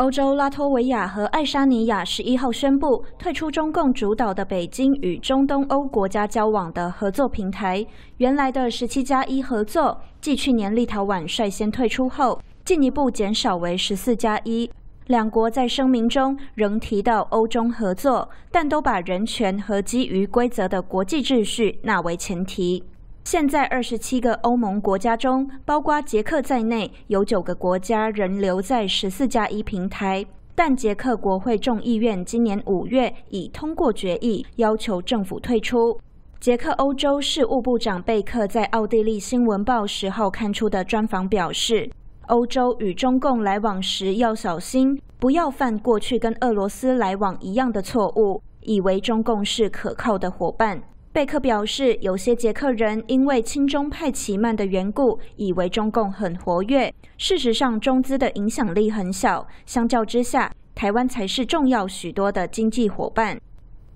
欧洲拉脱维亚和爱沙尼亚十一号宣布退出中共主导的北京与中东欧国家交往的合作平台，原来的十七加一合作，继去年立陶宛率先退出后，进一步减少为十四加一。两国在声明中仍提到欧中合作，但都把人权和基于规则的国际秩序纳为前提。现在二十七个欧盟国家中，包括捷克在内，有九个国家仍留在“十四加一”平台，但捷克国会众议院今年五月已通过决议，要求政府退出。捷克欧洲事务部长贝克在奥地利新闻报十号刊出的专访表示：“欧洲与中共来往时要小心，不要犯过去跟俄罗斯来往一样的错误，以为中共是可靠的伙伴。”贝克表示，有些捷克人因为亲中派齐曼的缘故，以为中共很活跃。事实上，中资的影响力很小。相较之下，台湾才是重要许多的经济伙伴。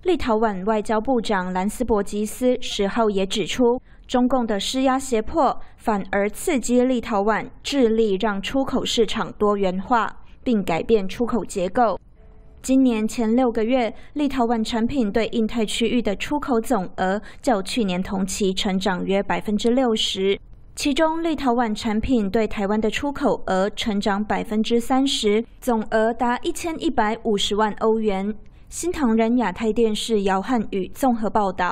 立陶宛外交部长兰斯伯吉斯十号也指出，中共的施压胁迫，反而刺激立陶宛致力让出口市场多元化，并改变出口结构。今年前六个月，立陶宛产品对印太区域的出口总额较去年同期成长约百分之六十，其中立陶宛产品对台湾的出口额成长百分之三十，总额达一千一百五十万欧元。新唐人亚太电视姚汉宇综合报道。